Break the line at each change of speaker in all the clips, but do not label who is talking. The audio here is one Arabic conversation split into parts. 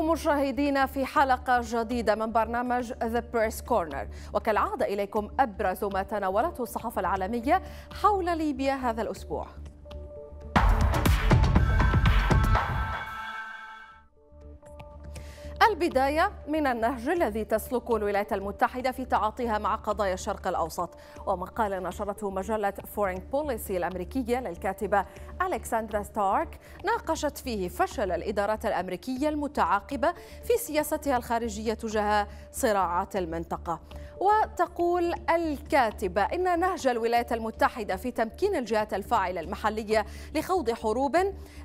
بكم مشاهدينا في حلقة جديدة من برنامج ذا بيرس كورنر وكالعادة إليكم أبرز ما تناولته الصحافة العالمية حول ليبيا هذا الأسبوع البداية من النهج الذي تسلك الولايات المتحدة في تعاطيها مع قضايا الشرق الأوسط ومقال نشرته مجلة فورين بوليسي الأمريكية للكاتبة ألكسندرا ستارك ناقشت فيه فشل الإدارات الأمريكية المتعاقبة في سياستها الخارجية تجاه صراعات المنطقة وتقول الكاتبة إن نهج الولايات المتحدة في تمكين الجهات الفاعلة المحلية لخوض حروب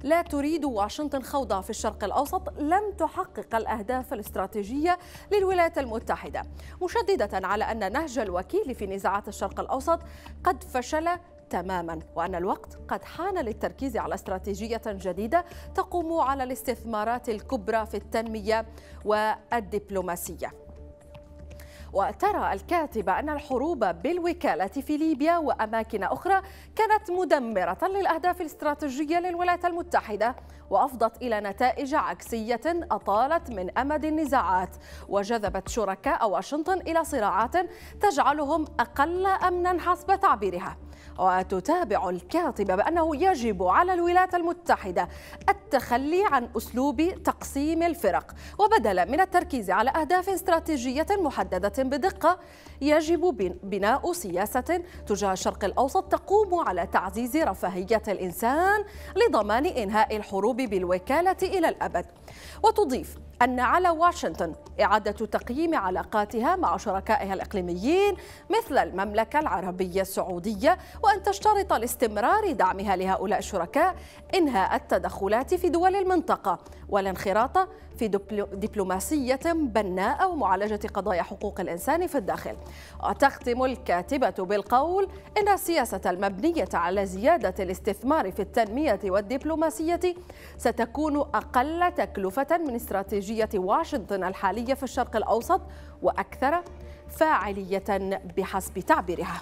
لا تريد واشنطن خوضها في الشرق الأوسط لم تحقق الأهداف الأهداف الاستراتيجية للولايات المتحدة مشددة على أن نهج الوكيل في نزاعات الشرق الأوسط قد فشل تماما وان الوقت قد حان للتركيز على استراتيجيه جديده تقوم على الاستثمارات الكبرى في التنميه والدبلوماسيه وترى الكاتبة أن الحروب بالوكالة في ليبيا وأماكن أخرى كانت مدمرة للأهداف الاستراتيجية للولايات المتحدة وأفضت إلى نتائج عكسية أطالت من أمد النزاعات وجذبت شركاء واشنطن إلى صراعات تجعلهم أقل أمنا حسب تعبيرها وتتابع الكاتبة بأنه يجب على الولايات المتحدة التخلي عن أسلوب تقسيم الفرق وبدلا من التركيز على أهداف استراتيجية محددة بدقة يجب بناء سياسة تجاه الشرق الأوسط تقوم على تعزيز رفاهية الإنسان لضمان إنهاء الحروب بالوكالة إلى الأبد وتضيف أن على واشنطن إعادة تقييم علاقاتها مع شركائها الإقليميين مثل المملكة العربية السعودية وأن تشترط لاستمرار دعمها لهؤلاء الشركاء إنهاء التدخلات في دول المنطقة والانخراط في دبلوماسية بناءة ومعالجة قضايا حقوق الإنسان في الداخل وتختم الكاتبة بالقول إن السياسة المبنية على زيادة الاستثمار في التنمية والدبلوماسية ستكون أقل تكلفة تخلفا من استراتيجية واشنطن الحالية في الشرق الأوسط وأكثر فاعلية بحسب تعبيرها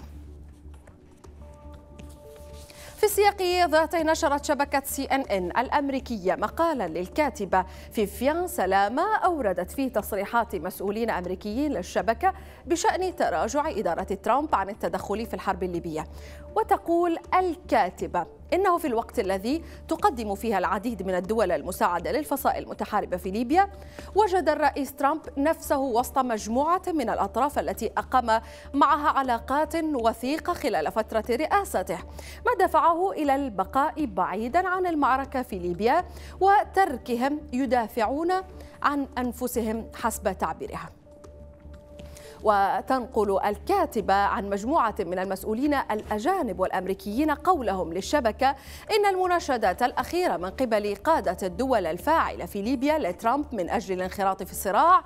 في السياق ذاته نشرت شبكة سي ان ان الأمريكية مقالا للكاتبة فيفيان سلامة أوردت فيه تصريحات مسؤولين أمريكيين للشبكة بشأن تراجع إدارة ترامب عن التدخل في الحرب الليبية وتقول الكاتبة إنه في الوقت الذي تقدم فيها العديد من الدول المساعدة للفصائل المتحاربة في ليبيا وجد الرئيس ترامب نفسه وسط مجموعة من الأطراف التي أقام معها علاقات وثيقة خلال فترة رئاسته ما دفعه إلى البقاء بعيدا عن المعركة في ليبيا وتركهم يدافعون عن أنفسهم حسب تعبيرها وتنقل الكاتبة عن مجموعة من المسؤولين الأجانب والأمريكيين قولهم للشبكة إن المناشدات الأخيرة من قبل قادة الدول الفاعلة في ليبيا لترامب من أجل الانخراط في الصراع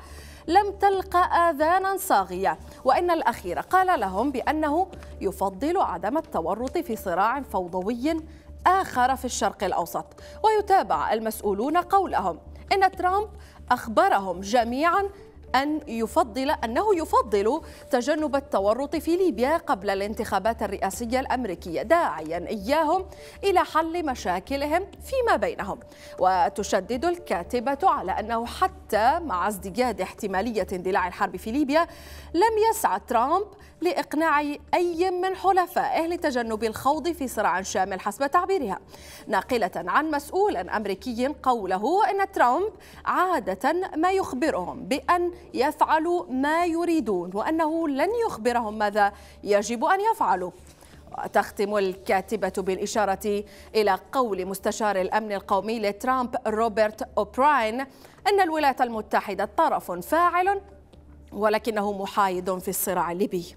لم تلقى آذانا صاغية وإن الأخير قال لهم بأنه يفضل عدم التورط في صراع فوضوي آخر في الشرق الأوسط ويتابع المسؤولون قولهم إن ترامب أخبرهم جميعا أن يفضل أنه يفضل تجنب التورط في ليبيا قبل الانتخابات الرئاسية الأمريكية داعيا إياهم إلى حل مشاكلهم فيما بينهم وتشدد الكاتبة على أنه حتى مع ازدياد احتمالية اندلاع الحرب في ليبيا لم يسعى ترامب لإقناع أي من حلفائه لتجنب الخوض في صراع شامل حسب تعبيرها ناقلة عن مسؤول أمريكي قوله أن ترامب عادة ما يخبرهم بأن يفعلوا ما يريدون وأنه لن يخبرهم ماذا يجب أن يفعلوا وتختم الكاتبة بالإشارة إلى قول مستشار الأمن القومي لترامب روبرت أوبراين أن الولايات المتحدة طرف فاعل ولكنه محايد في الصراع الليبي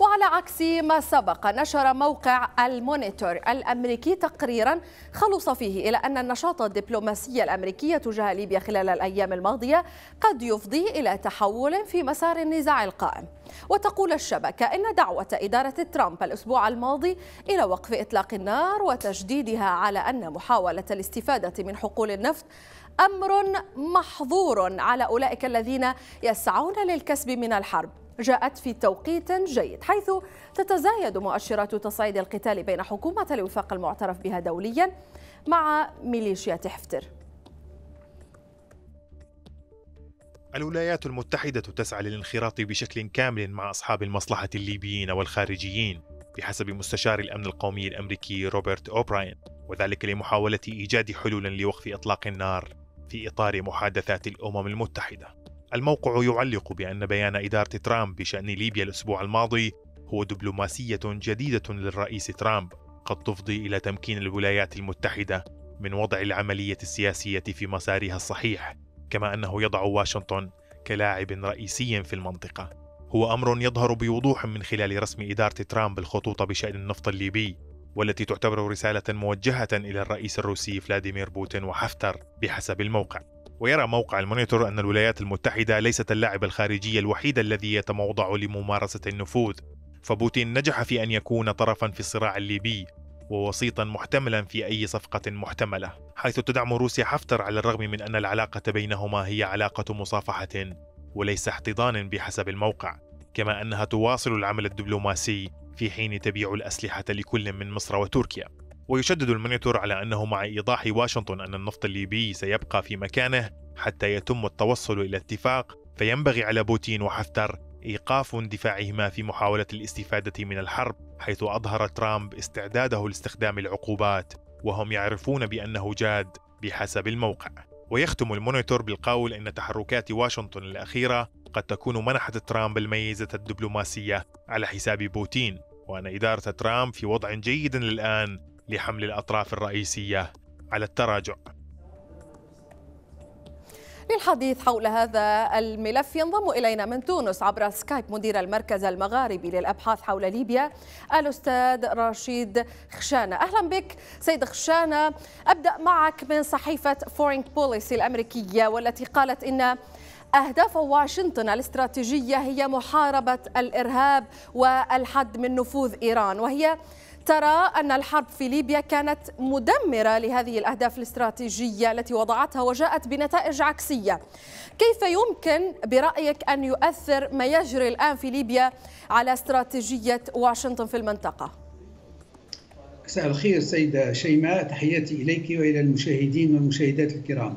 وعلى عكس ما سبق نشر موقع المونيتور الأمريكي تقريرا خلص فيه إلى أن النشاط الدبلوماسي الأمريكي تجاه ليبيا خلال الأيام الماضية قد يفضي إلى تحول في مسار النزاع القائم وتقول الشبكة إن دعوة إدارة ترامب الأسبوع الماضي إلى وقف إطلاق النار وتشديدها على أن محاولة الاستفادة من حقول النفط أمر محظور على أولئك الذين يسعون للكسب من الحرب جاءت في توقيت جيد حيث تتزايد مؤشرات تصعيد القتال بين حكومة الوفاق المعترف بها دوليا مع ميليشيات حفتر
الولايات المتحدة تسعى للانخراط بشكل كامل مع أصحاب المصلحة الليبيين والخارجيين بحسب مستشار الأمن القومي الأمريكي روبرت أوبراين وذلك لمحاولة إيجاد حلول لوقف إطلاق النار في إطار محادثات الأمم المتحدة الموقع يعلق بأن بيان إدارة ترامب بشأن ليبيا الأسبوع الماضي هو دبلوماسية جديدة للرئيس ترامب قد تفضي إلى تمكين الولايات المتحدة من وضع العملية السياسية في مسارها الصحيح كما أنه يضع واشنطن كلاعب رئيسي في المنطقة هو أمر يظهر بوضوح من خلال رسم إدارة ترامب الخطوط بشأن النفط الليبي والتي تعتبر رسالة موجهة إلى الرئيس الروسي فلاديمير بوتين وحفتر بحسب الموقع ويرى موقع المونيتور أن الولايات المتحدة ليست اللاعب الخارجي الوحيد الذي يتموضع لممارسة النفوذ فبوتين نجح في أن يكون طرفا في الصراع الليبي ووسيطا محتملا في أي صفقة محتملة حيث تدعم روسيا حفتر على الرغم من أن العلاقة بينهما هي علاقة مصافحة وليس احتضان بحسب الموقع كما أنها تواصل العمل الدبلوماسي في حين تبيع الأسلحة لكل من مصر وتركيا ويشدد المونيتور على أنه مع إيضاح واشنطن أن النفط الليبي سيبقى في مكانه حتى يتم التوصل إلى اتفاق فينبغي على بوتين وحفتر إيقاف اندفاعهما في محاولة الاستفادة من الحرب حيث أظهر ترامب استعداده لاستخدام العقوبات وهم يعرفون بأنه جاد بحسب الموقع ويختم المونيتور بالقول أن تحركات واشنطن الأخيرة قد تكون منحت ترامب الميزة الدبلوماسية على حساب بوتين وأن إدارة ترامب في وضع جيد الان لحمل الأطراف الرئيسية على التراجع
للحديث حول هذا الملف ينضم إلينا من تونس عبر سكايب مدير المركز المغاربي للأبحاث حول ليبيا الأستاذ رشيد خشانة أهلا بك سيد خشانة أبدأ معك من صحيفة فورينج بوليسي الأمريكية والتي قالت إن أهداف واشنطن الاستراتيجية هي محاربة الإرهاب والحد من نفوذ إيران وهي ترى أن الحرب في ليبيا كانت مدمرة لهذه الأهداف الاستراتيجية التي وضعتها وجاءت بنتائج عكسية كيف يمكن برأيك أن يؤثر ما يجري الآن في ليبيا على استراتيجية واشنطن في المنطقة؟
مساء الخير سيدة شيماء تحياتي إليك وإلى المشاهدين والمشاهدات الكرام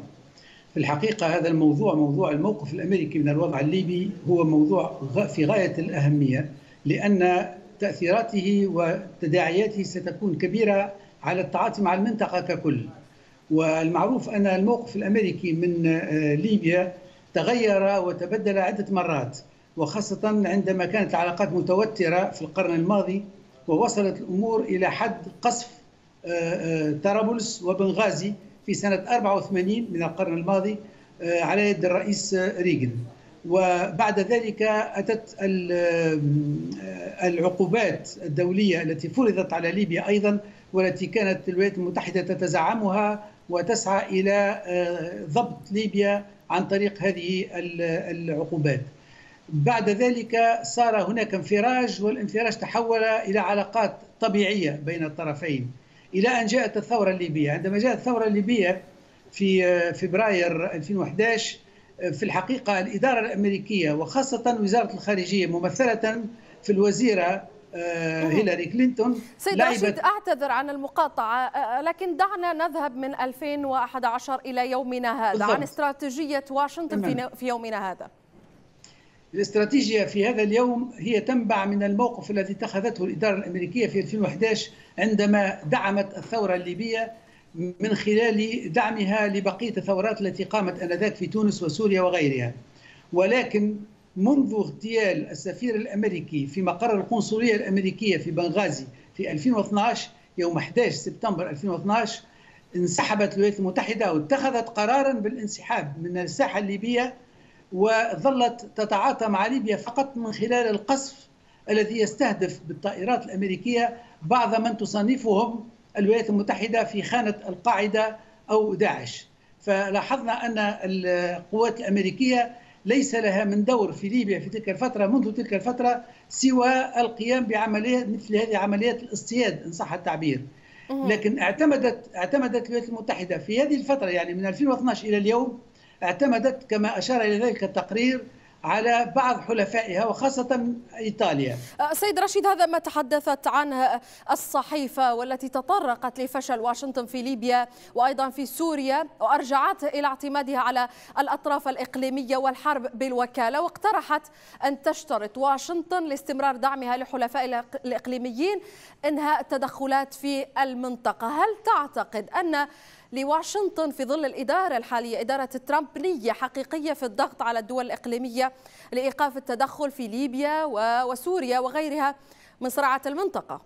في الحقيقة هذا الموضوع موضوع الموقف الأمريكي من الوضع الليبي هو موضوع في غاية الأهمية لأن تأثيراته وتداعياته ستكون كبيرة على التعاطي مع المنطقة ككل والمعروف أن الموقف الأمريكي من آه، ليبيا تغير وتبدل عدة مرات وخاصة عندما كانت العلاقات متوترة في القرن الماضي ووصلت الأمور إلى حد قصف آه، آه، طرابلس وبنغازي في سنة 84 من القرن الماضي على يد الرئيس ريغن وبعد ذلك أتت آه، العقوبات الدولية التي فرضت على ليبيا أيضا والتي كانت الولايات المتحدة تتزعمها وتسعى إلى آه، ضبط ليبيا عن طريق هذه العقوبات بعد ذلك صار هناك انفراج والانفراج تحول إلى علاقات طبيعية بين الطرفين إلى أن جاءت الثورة الليبية عندما جاءت الثورة الليبية في آه، فبراير 2011 في الحقيقة الإدارة الأمريكية وخاصة وزارة الخارجية ممثلة في الوزيرة آه، هيلاري كلينتون سيد رشيد
أعتذر عن المقاطعة آه، لكن دعنا نذهب من 2011 إلى يومنا هذا بالضبط. عن استراتيجية واشنطن تمام. في يومنا هذا
الاستراتيجية في هذا اليوم هي تنبع من الموقف الذي اتخذته الإدارة الأمريكية في 2011 عندما دعمت الثورة الليبية من خلال دعمها لبقية الثورات التي قامت آنذاك في تونس وسوريا وغيرها ولكن منذ اغتيال السفير الأمريكي في مقر القنصلية الأمريكية في بنغازي في 2012 يوم 11 سبتمبر 2012 انسحبت الولايات المتحدة واتخذت قرارا بالانسحاب من الساحة الليبية وظلت تتعاطى مع ليبيا فقط من خلال القصف الذي يستهدف بالطائرات الأمريكية بعض من تصنفهم الولايات المتحدة في خانة القاعدة أو داعش فلاحظنا أن القوات الأمريكية ليس لها من دور في ليبيا في تلك الفترة منذ تلك الفترة سوى القيام بعمليات مثل هذه عمليات الاصطياد إن صح التعبير لكن اعتمدت اعتمدت الولايات المتحدة في هذه الفترة يعني من 2012 إلى اليوم اعتمدت كما أشار إلى ذلك التقرير على بعض حلفائها وخاصة إيطاليا
أه، سيد رشيد هذا ما تحدثت عنه الصحيفة والتي تطرقت لفشل واشنطن في ليبيا وأيضا في سوريا وأرجعت إلى اعتمادها على الأطراف الإقليمية والحرب بالوكالة واقترحت أن تشترط واشنطن لاستمرار دعمها لحلفاء الإقليميين إنهاء التدخلات في المنطقة هل تعتقد أن لواشنطن في ظل الإدارة الحالية إدارة ترامب نية حقيقية في الضغط على الدول الإقليمية لإيقاف التدخل في ليبيا وسوريا وغيرها من صراعات المنطقة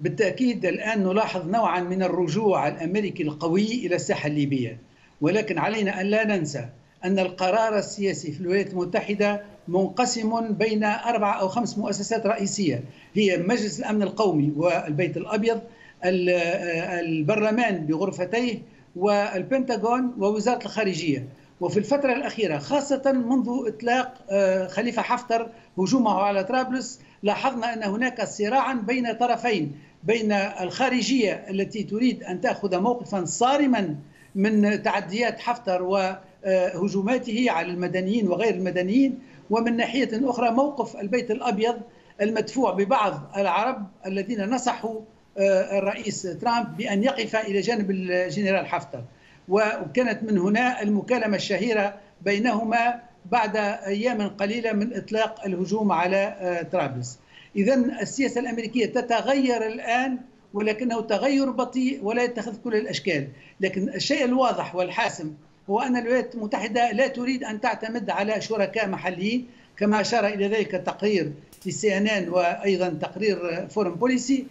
بالتأكيد الآن نلاحظ نوعا من الرجوع الأمريكي القوي إلى الساحة الليبية ولكن علينا أن لا ننسى أن القرار السياسي في الولايات المتحدة منقسم بين أربع أو خمس مؤسسات رئيسية هي مجلس الأمن القومي والبيت الأبيض آه، البرلمان بغرفتيه والبنتاغون ووزاره الخارجيه وفي الفتره الاخيره خاصه منذ اطلاق آه، خليفه حفتر هجومه على طرابلس لاحظنا ان هناك صراعا بين طرفين بين الخارجيه التي تريد ان تاخذ موقفا صارما من تعديات حفتر وهجوماته على المدنيين وغير المدنيين ومن ناحيه اخرى موقف البيت الابيض المدفوع ببعض العرب الذين نصحوا آه، الرئيس ترامب بأن يقف إلى جانب الجنرال حفتر وكانت من هنا المكالمة الشهيرة بينهما بعد أيام قليلة من إطلاق الهجوم على آه، طرابلس إذا السياسة الأمريكية تتغير الآن ولكنه تغير بطيء ولا يتخذ كل الأشكال لكن الشيء الواضح والحاسم هو أن الولايات المتحدة لا تريد أن تعتمد على شركاء محليين كما أشار إلى ذلك تقرير سي ان ان وأيضا تقرير فورم بوليسي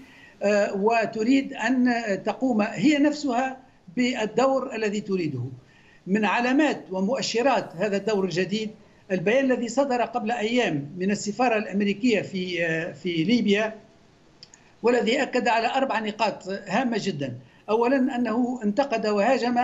آه، وتريد أن تقوم هي نفسها بالدور الذي تريده من علامات ومؤشرات هذا الدور الجديد البيان الذي صدر قبل أيام من السفارة الأمريكية في آه، في ليبيا والذي أكد على أربع نقاط هامة جدا أولا أنه انتقد وهاجم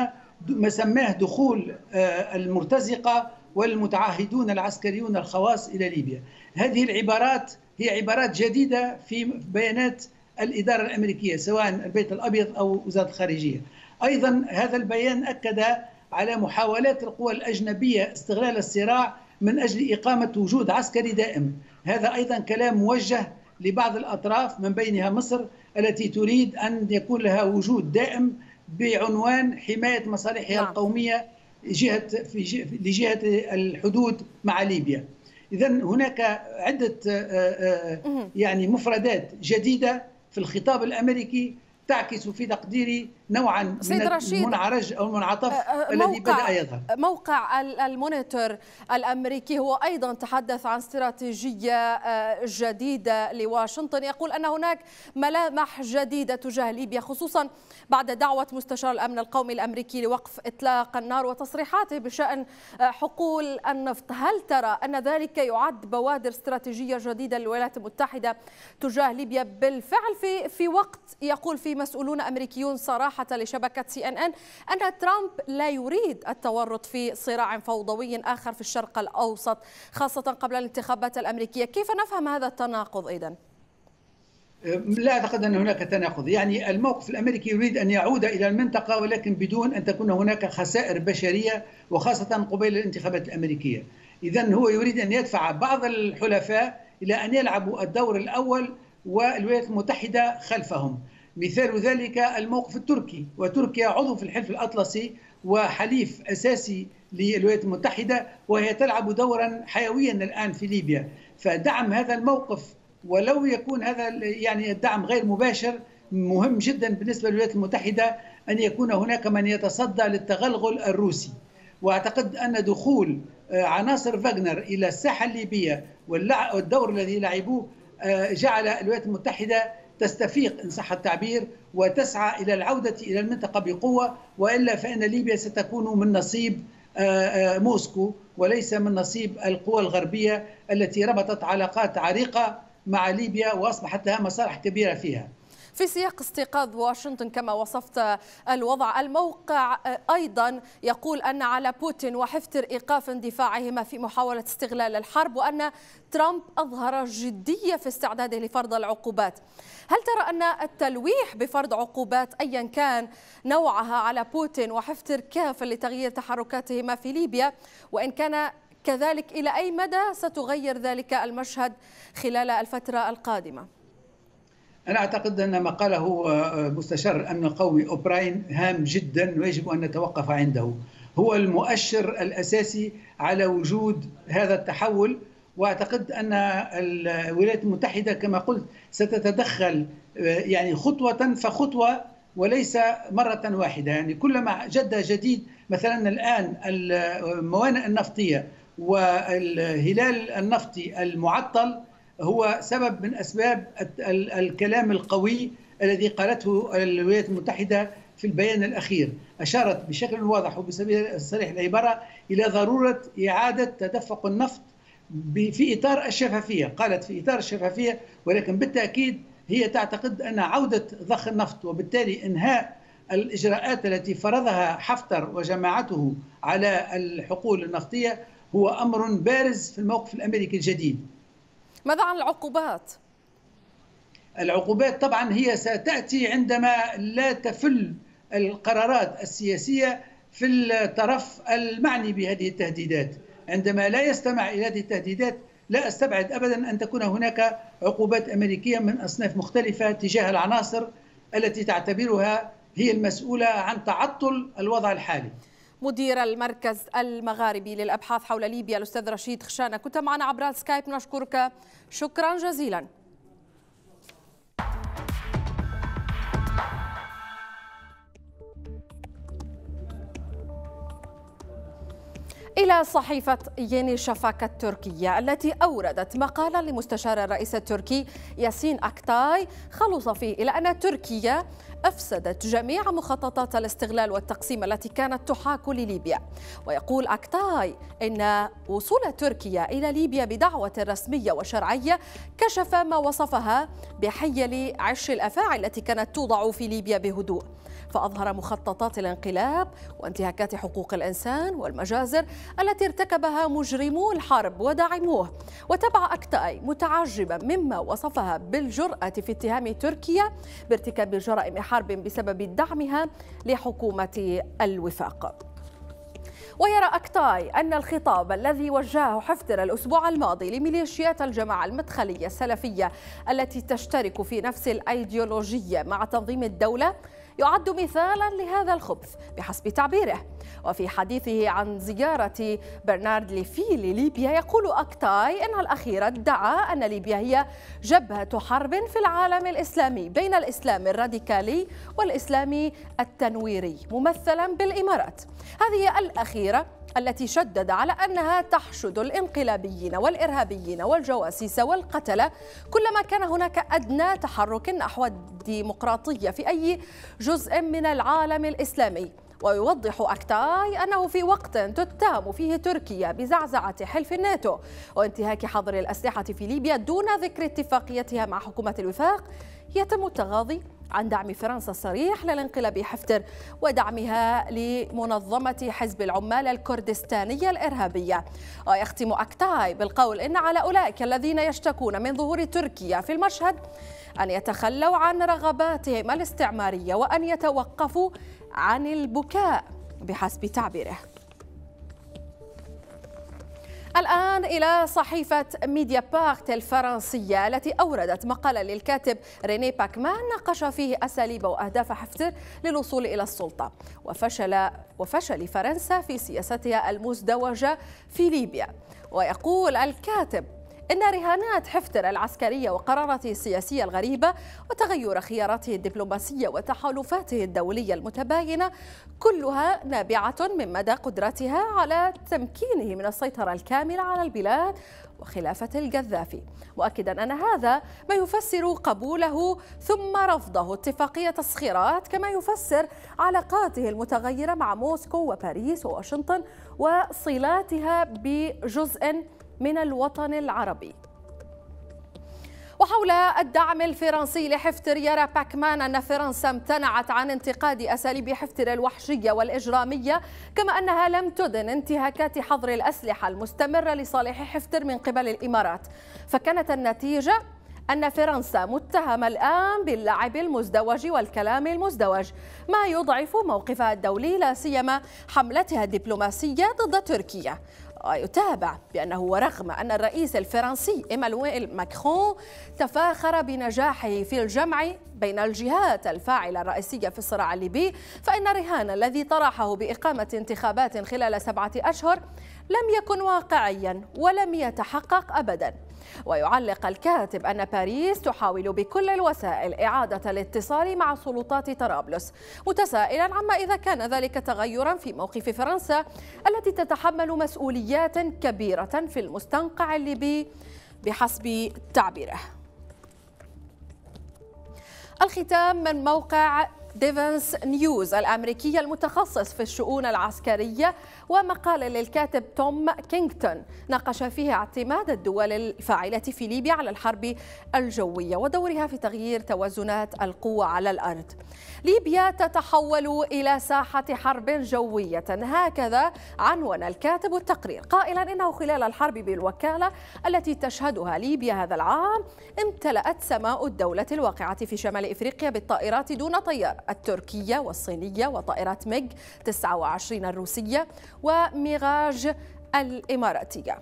ما سماه دخول آه، المرتزقة والمتعهدون العسكريون الخواص إلى ليبيا هذه العبارات هي عبارات جديدة في بيانات الإدارة الأمريكية سواء البيت الأبيض أو وزارة الخارجية أيضا هذا البيان أكد على محاولات القوى الأجنبية استغلال الصراع من أجل إقامة وجود عسكري دائم هذا أيضا كلام موجه لبعض الأطراف من بينها مصر التي تريد أن يكون لها وجود دائم بعنوان حماية مصالحها نعم. القومية جهة في لجهة الحدود مع ليبيا إذا هناك عدة آه، آه، آه، يعني مفردات جديدة في الخطاب الأمريكي تعكس في تقديري نوعا سيد من رشيد المنعرج او المنعطف آه، آه، الذي بدا يظهر
موقع المونيتور الامريكي هو ايضا تحدث عن استراتيجيه آه، جديده لواشنطن يقول ان هناك ملامح جديده تجاه ليبيا خصوصا بعد دعوه مستشار الامن القومي الامريكي لوقف اطلاق النار وتصريحاته بشان حقول النفط هل ترى ان ذلك يعد بوادر استراتيجيه جديده للولايات المتحده تجاه ليبيا بالفعل في في وقت يقول فيه مسؤولون امريكيون صراحه صراحة لشبكة سي ان ان أن ترامب لا يريد التورط في صراع فوضوي آخر في الشرق الأوسط خاصة قبل الانتخابات الأمريكية كيف نفهم هذا التناقض اذا؟
لا اعتقد ان هناك تناقض، يعني الموقف الامريكي يريد ان يعود الى المنطقه ولكن بدون ان تكون هناك خسائر بشريه وخاصه قبيل الانتخابات الامريكيه. اذا هو يريد ان يدفع بعض الحلفاء الى ان يلعبوا الدور الاول والولايات المتحده خلفهم، مثال ذلك الموقف التركي وتركيا عضو في الحلف الأطلسي وحليف أساسي للولايات المتحدة وهي تلعب دورا حيويا الآن في ليبيا فدعم هذا الموقف ولو يكون هذا يعني الدعم غير مباشر مهم جدا بالنسبة للولايات المتحدة أن يكون هناك من يتصدى للتغلغل الروسي واعتقد ان دخول آه، عناصر فاغنر الى الساحه الليبيه والدور الذي لعبوه آه، جعل الولايات المتحده تستفيق إن صح التعبير وتسعى إلى العودة إلى المنطقة بقوة وإلا فإن ليبيا ستكون من نصيب آه، آه، موسكو وليس من نصيب القوى الغربية التي ربطت علاقات عريقة مع ليبيا وأصبحت لها مصالح كبيرة فيها
في سياق استيقاظ واشنطن كما وصفت الوضع الموقع أيضا يقول أن على بوتين وحفتر إيقاف اندفاعهما في محاولة استغلال الحرب وأن ترامب أظهر جدية في استعداده لفرض العقوبات هل ترى أن التلويح بفرض عقوبات أيا كان نوعها على بوتين وحفتر كاف لتغيير تحركاتهما في ليبيا وإن كان كذلك إلى أي مدى ستغير ذلك المشهد خلال الفترة القادمة؟
أنا أعتقد أن ما قاله آه، آه، مستشار الأمن القومي أوبراين هام جدا ويجب أن نتوقف عنده هو المؤشر الأساسي على وجود هذا التحول واعتقد ان الولايات المتحده كما قلت ستتدخل آه، يعني خطوه فخطوه وليس مره واحده يعني كلما جد جديد مثلا الان الموانئ النفطيه والهلال النفطي المعطل هو سبب من اسباب الكلام القوي الذي قالته الولايات المتحده في البيان الاخير، اشارت بشكل واضح وبسبيل صريح العباره الى ضروره اعاده تدفق النفط في اطار الشفافيه، قالت في اطار الشفافيه ولكن بالتاكيد هي تعتقد ان عوده ضخ النفط وبالتالي انهاء الاجراءات التي فرضها حفتر وجماعته على الحقول النفطيه هو امر بارز في الموقف الامريكي الجديد. ماذا عن العقوبات؟ العقوبات طبعا هي ستاتي عندما لا تفل القرارات السياسيه في الطرف المعني بهذه التهديدات عندما لا يستمع الى هذه التهديدات لا استبعد ابدا ان تكون هناك عقوبات امريكيه من اصناف مختلفه تجاه العناصر التي تعتبرها هي المسؤوله عن تعطل الوضع الحالي
مدير المركز المغاربي للأبحاث حول ليبيا الأستاذ رشيد خشانة كنت معنا عبر سكايب نشكرك شكرا جزيلا إلى صحيفة يني شفاك التركية التي أوردت مقالا لمستشار الرئيس التركي ياسين أكتاي خلص فيه إلى أن تركيا أفسدت جميع مخططات الاستغلال والتقسيم التي كانت تحاك لليبيا ويقول أكتاي إن وصول تركيا إلى ليبيا بدعوة رسمية وشرعية كشف ما وصفها بحيل عش الأفاعي التي كانت توضع في ليبيا بهدوء فأظهر مخططات الانقلاب وانتهاكات حقوق الإنسان والمجازر التي ارتكبها مجرمو الحرب ودعموه وتبع أكتاي متعجبا مما وصفها بالجرأة في اتهام تركيا بارتكاب جرائم حرب بسبب دعمها لحكومة الوفاق ويرى أكتاي أن الخطاب الذي وجهه حفتر الأسبوع الماضي لميليشيات الجماعة المدخلية السلفية التي تشترك في نفس الأيديولوجية مع تنظيم الدولة يعد مثالا لهذا الخبث بحسب تعبيره وفي حديثه عن زيارة برنارد ليفي لليبيا يقول أكتاي أن الأخير ادعى أن ليبيا هي جبهة حرب في العالم الإسلامي بين الإسلام الراديكالي والإسلام التنويري ممثلا بالإمارات هذه الأخيرة التي شدد على أنها تحشد الانقلابيين والإرهابيين والجواسيس والقتلة كلما كان هناك أدنى تحرك نحو الديمقراطية في أي جزء من العالم الإسلامي ويوضح أكتاي أنه في وقت تتهم فيه تركيا بزعزعة حلف الناتو وانتهاك حظر الأسلحة في ليبيا دون ذكر اتفاقيتها مع حكومة الوفاق يتم التغاضي عن دعم فرنسا الصريح للانقلاب حفتر ودعمها لمنظمة حزب العمال الكردستانية الإرهابية ويختم أكتاي بالقول إن على أولئك الذين يشتكون من ظهور تركيا في المشهد أن يتخلوا عن رغباتهم الاستعمارية وأن يتوقفوا عن البكاء بحسب تعبيره الآن إلى صحيفة ميديا بارت الفرنسية التي أوردت مقالا للكاتب ريني باكمان ناقش فيه أساليب وأهداف حفتر للوصول إلى السلطة وفشل, وفشل فرنسا في سياستها المزدوجة في ليبيا ويقول الكاتب إن رهانات حفتر العسكرية وقراراته السياسية الغريبة وتغير خياراته الدبلوماسية وتحالفاته الدولية المتباينة كلها نابعة من مدى قدرتها على تمكينه من السيطرة الكاملة على البلاد وخلافة القذافي مؤكدا أن هذا ما يفسر قبوله ثم رفضه اتفاقية الصخيرات كما يفسر علاقاته المتغيرة مع موسكو وباريس وواشنطن وصلاتها بجزء من الوطن العربي وحول الدعم الفرنسي لحفتر يرى باكمان أن فرنسا امتنعت عن انتقاد أساليب حفتر الوحشية والإجرامية كما أنها لم تدن انتهاكات حظر الأسلحة المستمرة لصالح حفتر من قبل الإمارات فكانت النتيجة أن فرنسا متهمة الآن باللعب المزدوج والكلام المزدوج ما يضعف موقفها الدولي لا سيما حملتها الدبلوماسية ضد تركيا آه، يتابع بأنه ورغم أن الرئيس الفرنسي إيمانويل ماكرون تفاخر بنجاحه في الجمع بين الجهات الفاعلة الرئيسية في الصراع الليبي فإن الرهان الذي طرحه بإقامة انتخابات خلال سبعة أشهر لم يكن واقعيا ولم يتحقق أبدا ويعلق الكاتب أن باريس تحاول بكل الوسائل إعادة الاتصال مع سلطات طرابلس متسائلا عما إذا كان ذلك تغيرا في موقف فرنسا التي تتحمل مسؤوليات كبيرة في المستنقع الليبي بحسب تعبيره الختام من موقع ديفنس نيوز الأمريكية المتخصص في الشؤون العسكرية ومقال للكاتب توم كينغتون ناقش فيه اعتماد الدول الفاعلة في ليبيا على الحرب الجوية ودورها في تغيير توازنات القوة على الأرض ليبيا تتحول إلى ساحة حرب جوية هكذا عنون الكاتب التقرير قائلا إنه خلال الحرب بالوكالة التي تشهدها ليبيا هذا العام امتلأت سماء الدولة الواقعة في شمال إفريقيا بالطائرات دون طيار التركية والصينية وطائرات ميغ 29 الروسية وميغاج الإماراتية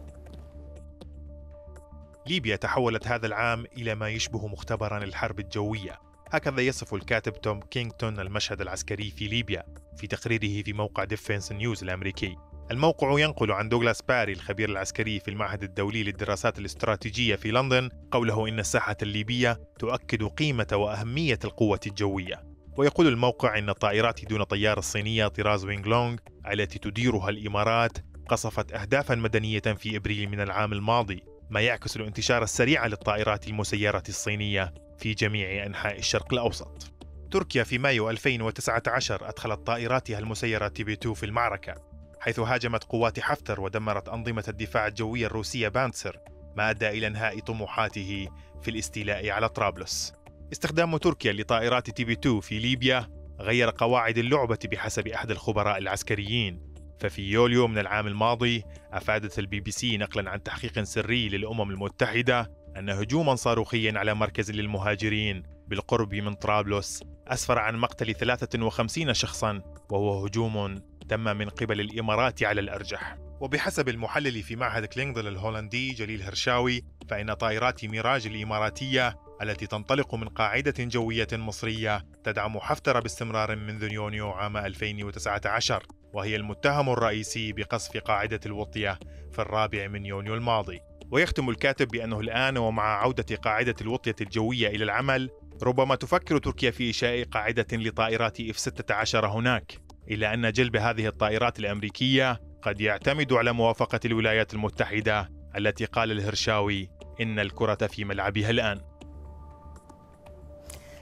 ليبيا تحولت هذا العام إلى ما يشبه مختبرا للحرب الجوية هكذا يصف الكاتب توم كينغتون المشهد العسكري في ليبيا في تقريره في موقع ديفنس نيوز الأمريكي الموقع ينقل عن دوغلاس باري الخبير العسكري في المعهد الدولي للدراسات الاستراتيجية في لندن قوله إن الساحة الليبية تؤكد قيمة وأهمية القوة الجوية ويقول الموقع إن الطائرات دون طيار الصينية طراز وينغ لونغ التي تديرها الإمارات قصفت أهدافا مدنية في إبريل من العام الماضي ما يعكس الانتشار السريع للطائرات المسيرة الصينية في جميع أنحاء الشرق الأوسط تركيا في مايو 2019 أدخلت طائراتها المسيرة تيبي 2 في المعركة حيث هاجمت قوات حفتر ودمرت أنظمة الدفاع الجوي الروسية بانتسر ما أدى إلى إنهاء طموحاته في الاستيلاء على طرابلس استخدام تركيا لطائرات تي بي 2 في ليبيا غير قواعد اللعبة بحسب أحد الخبراء العسكريين ففي يوليو من العام الماضي أفادت البي بي سي نقلا عن تحقيق سري للأمم المتحدة أن هجوما صاروخيا على مركز للمهاجرين بالقرب من طرابلس أسفر عن مقتل 53 شخصا وهو هجوم تم من قبل الإمارات على الأرجح وبحسب المحلل في معهد كلينغدل الهولندي جليل هرشاوي فإن طائرات ميراج الإماراتية التي تنطلق من قاعدة جوية مصرية تدعم حفتر باستمرار منذ يونيو عام 2019 وهي المتهم الرئيسي بقصف قاعدة الوطية في الرابع من يونيو الماضي ويختم الكاتب بأنه الآن ومع عودة قاعدة الوطية الجوية إلى العمل ربما تفكر تركيا في إنشاء قاعدة لطائرات F-16 هناك إلا أن جلب هذه الطائرات الأمريكية قد يعتمد على موافقة الولايات المتحدة التي قال الهرشاوي إن الكرة في ملعبها الآن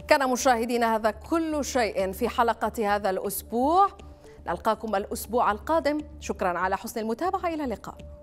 كان مشاهدينا هذا كل شيء في حلقة هذا الأسبوع نلقاكم الأسبوع القادم شكرا على حسن المتابعة إلى اللقاء